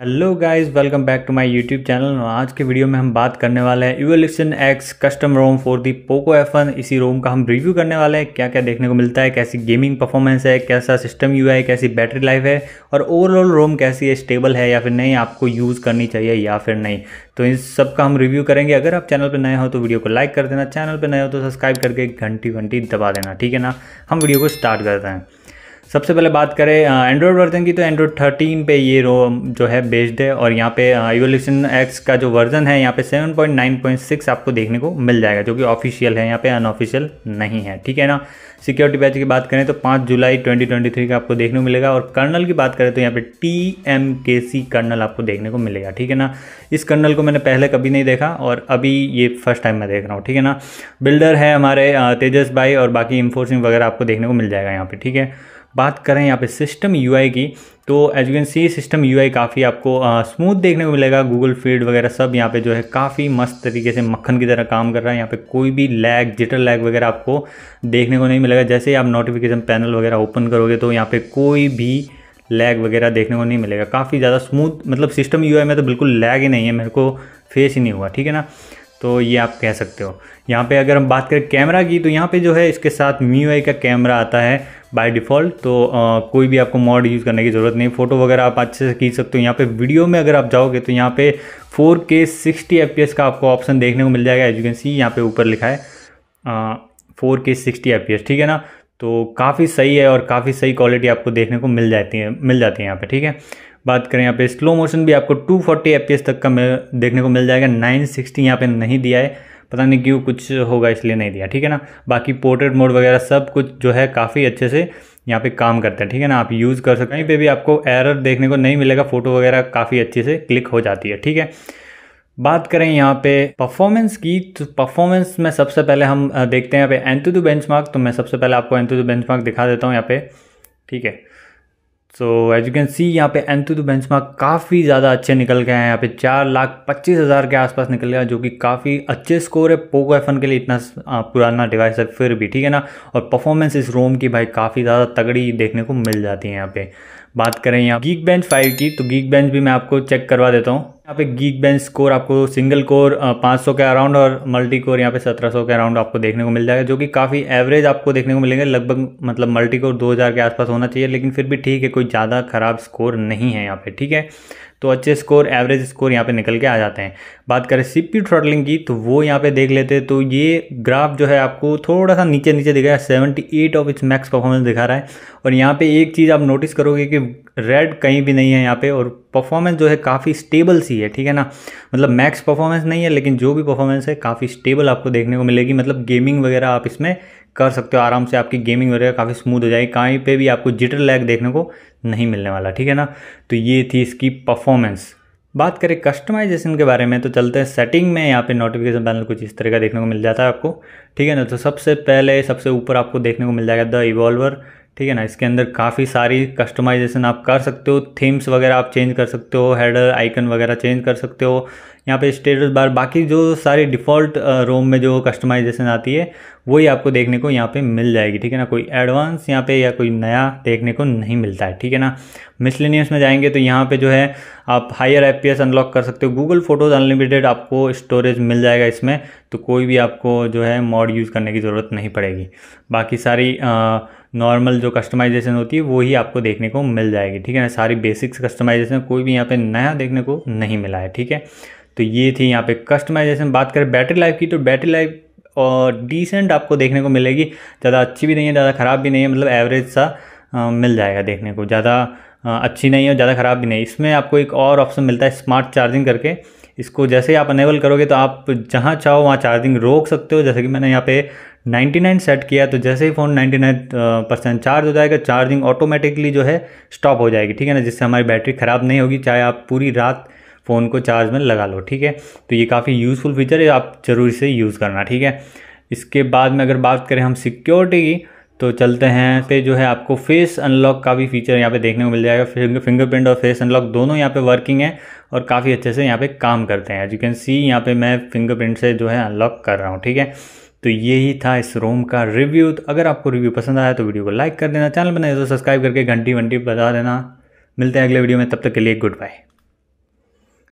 hello guys welcome back to my YouTube channel आज के video में हम बात करने वाले हैं यूएलिक्सन X custom ROM for the Poco F इसी रोम का हम रिव्यू करने वाले हैं क्या क्या देखने को मिलता है कैसी गेमिंग परफॉर्मेंस है कैसा सिस्टम यू है कैसी बैटरी लाइफ है और ओवरऑल रोम कैसी है स्टेबल है या फिर नहीं आपको यूज़ करनी चाहिए या फिर नहीं तो इन सब का हम रिव्यू करेंगे अगर आप चैनल पर नए हो तो वीडियो को लाइक कर देना चैनल पर नए हो तो सब्सक्राइब करके घंटी घंटी दबा देना ठीक है ना हम वीडियो को स्टार्ट करते हैं सबसे पहले बात करें एंड्रॉयड वर्जन की तो एंड्रॉयड थर्टीन पे ये रो जो है बेस्ड है और यहाँ पे एवोल्यूशन एक्स का जो वर्जन है यहाँ पे 7.9.6 आपको देखने को मिल जाएगा जो कि ऑफिशियल है यहाँ पे अनऑफिशियल नहीं है ठीक है ना सिक्योरिटी बैच की बात करें तो 5 जुलाई 2023 का आपको देखने को मिलेगा और कर्नल की बात करें तो यहाँ पे टी एम के सी कर्नल आपको देखने को मिलेगा ठीक है ना इस कर्नल को मैंने पहले कभी नहीं देखा और अभी ये फर्स्ट टाइम मैं देख रहा हूँ ठीक है ना बिल्डर है हमारे तेजस भाई और बाकी इन्फोर्सिंग वगैरह आपको देखने को मिल जाएगा यहाँ पर ठीक है बात करें यहाँ पे सिस्टम यूआई की तो as you can see system UI काफ़ी आपको स्मूथ देखने को मिलेगा गूगल फीड वगैरह सब यहाँ पे जो है काफ़ी मस्त तरीके से मक्खन की तरह काम कर रहा है यहाँ पे कोई भी लैग जिटर लैग वगैरह आपको देखने को नहीं मिलेगा जैसे ही आप नोटिफिकेशन पैनल वगैरह ओपन करोगे तो यहाँ पर कोई भी लैग वगैरह देखने को नहीं मिलेगा काफ़ी ज़्यादा स्मूथ मतलब सिस्टम यू में तो बिल्कुल लैग ही नहीं है मेरे को फेस ही नहीं हुआ ठीक है ना तो ये आप कह सकते हो यहाँ पे अगर हम बात करें कैमरा की तो यहाँ पे जो है इसके साथ मी का कैमरा आता है बाय डिफ़ॉल्ट तो आ, कोई भी आपको मॉड यूज़ करने की ज़रूरत नहीं फ़ोटो वगैरह आप अच्छे से खींच सकते हो यहाँ पे वीडियो में अगर आप जाओगे तो यहाँ पे 4K 60 fps का आपको ऑप्शन देखने को मिल जाएगा एज यू कैन सी यहाँ पे ऊपर लिखा है फोर के सिक्सटी ठीक है ना तो काफ़ी सही है और काफ़ी सही क्वालिटी आपको देखने को मिल जाती है मिल जाती है यहाँ पर ठीक है बात करें यहाँ पे स्लो मोशन भी आपको 240 फोर्टी तक का देखने को मिल जाएगा 960 यहाँ पर नहीं दिया है पता नहीं क्यों कुछ होगा इसलिए नहीं दिया ठीक है ना बाकी पोर्ट्रेट मोड वगैरह सब कुछ जो है काफ़ी अच्छे से यहाँ पे काम करता है ठीक है ना आप यूज़ कर सकते कहीं पे भी आपको एरर देखने को नहीं मिलेगा फ़ोटो वगैरह काफ़ी अच्छे से क्लिक हो जाती है ठीक है बात करें यहाँ पे परफॉर्मेंस की तो परफॉर्मेंस में सबसे पहले हम देखते हैं यहाँ पे एंतुदू बेंचमार्क तो मैं सबसे पहले आपको एंतुदू बेंचमार्क दिखा देता हूँ यहाँ पे ठीक है so as you can see यहाँ पे एंथू टू बेंच काफ़ी ज़्यादा अच्छे निकल गए हैं यहाँ पे चार लाख पच्चीस हज़ार के आसपास निकल गया जो कि काफ़ी अच्छे स्कोर है पोको एफ के लिए इतना पुराना डिवाइस है फिर भी ठीक है ना और परफॉर्मेंस इस रोम की भाई काफ़ी ज़्यादा तगड़ी देखने को मिल जाती है यहाँ पे बात करें यहाँ गीक बेंच फाइव की तो गीक बेंच भी मैं आपको चेक करवा देता हूँ यहाँ पे गीक बेंच स्कोर आपको सिंगल कोर 500 के अराउंड और मल्टी कोर यहाँ पे 1700 के अराउंड आपको देखने को मिल जाएगा जो कि काफ़ी एवरेज आपको देखने को मिलेंगे लगभग मतलब मल्टी कोर 2000 के आसपास होना चाहिए लेकिन फिर भी ठीक है कोई ज़्यादा खराब स्कोर नहीं है यहाँ पे ठीक है तो अच्छे स्कोर एवरेज स्कोर यहाँ पे निकल के आ जाते हैं बात करें सी पी थ्रॉटलिंग की तो वो यहाँ पे देख लेते हैं तो ये ग्राफ जो है आपको थोड़ा सा नीचे नीचे दिख रहा है seventy eight of its max performance दिखा रहा है और यहाँ पे एक चीज़ आप नोटिस करोगे कि रेड कहीं भी नहीं है यहाँ पे और परफॉर्मेंस जो है काफ़ी स्टेबल सी है ठीक है ना मतलब मैक्स परफॉर्मेंस नहीं है लेकिन जो भी परफॉर्मेंस है काफ़ी स्टेबल आपको देखने को मिलेगी मतलब गेमिंग वगैरह आप इसमें कर सकते हो आराम से आपकी गेमिंग वगैरह काफ़ी स्मूथ हो जाएगी कहीं पे भी आपको जिटर लैग देखने को नहीं मिलने वाला ठीक है ना तो ये थी इसकी परफॉर्मेंस बात करें कस्टमाइजेशन के बारे में तो चलते हैं सेटिंग में यहाँ पे नोटिफिकेशन पैनल कुछ इस तरह का देखने को मिल जाता है आपको ठीक है ना तो सबसे पहले सबसे ऊपर आपको देखने को मिल जाएगा द इवॉल्वर ठीक है ना इसके अंदर काफ़ी सारी कस्टमाइजेशन आप कर सकते हो थीम्स वगैरह आप चेंज कर सकते हो हेडर आइकन वगैरह चेंज कर सकते हो यहाँ पे स्टेटस बार बाकी जो सारी डिफ़ॉल्ट रोम में जो कस्टमाइजेशन आती है वही आपको देखने को यहाँ पे मिल जाएगी ठीक है ना कोई एडवांस यहाँ पे या कोई नया देखने को नहीं मिलता है ठीक है ना मिसलिनियस में जाएंगे तो यहाँ पे जो है आप हायर एफ अनलॉक कर सकते हो गूगल फोटोज़ अनलिमिटेड आपको स्टोरेज मिल जाएगा इसमें तो कोई भी आपको जो है मॉड यूज़ करने की ज़रूरत नहीं पड़ेगी बाकी सारी नॉर्मल जो कस्टमाइजेशन होती है वो ही आपको देखने को मिल जाएगी ठीक है ना सारी बेसिक्स कस्टमाइजेशन कोई भी यहाँ पे नया देखने को नहीं मिला है ठीक है तो ये थी यहाँ पे कस्टमाइजेशन बात करें बैटरी लाइफ की तो बैटरी लाइफ और डिसेंट आपको देखने को मिलेगी ज़्यादा अच्छी भी नहीं है ज़्यादा ख़राब भी नहीं है मतलब एवरेज सा आ, मिल जाएगा देखने को ज़्यादा अच्छी नहीं है ज़्यादा ख़राब भी नहीं इसमें आपको एक और ऑप्शन मिलता है स्मार्ट चार्जिंग करके इसको जैसे ही आप अनेबल करोगे तो आप जहाँ चाहो वहाँ चार्जिंग रोक सकते हो जैसे कि मैंने यहाँ पे 99 सेट किया तो जैसे ही फ़ोन 99 परसेंट चार्ज हो जाएगा चार्जिंग ऑटोमेटिकली जो है स्टॉप हो जाएगी ठीक है ना जिससे हमारी बैटरी ख़राब नहीं होगी चाहे आप पूरी रात फ़ोन को चार्ज में लगा लो ठीक है तो ये काफ़ी यूज़फुल फीचर है आप ज़रूर इसे यूज़ करना ठीक है इसके बाद में अगर बात करें हम सिक्योरिटी की तो चलते हैं पे जो है आपको फेस अनलॉक का भी फीचर यहाँ पे देखने को मिल जाएगा फिंगर फिंगरप्रिंट और फेस अनलॉक दोनों यहाँ पे वर्किंग है और काफ़ी अच्छे से यहाँ पे काम करते हैं यू कैन सी यहाँ पे मैं फिंगरप्रिंट से जो है अनलॉक कर रहा हूँ ठीक है तो यही था इस रोम का रिव्यू तो अगर आपको रिव्यू पसंद आया तो वीडियो को लाइक कर देना चैनल बनाए तो सब्सक्राइब करके घंटी वंटी बता देना मिलते हैं अगले वीडियो में तब तक के लिए गुड बाय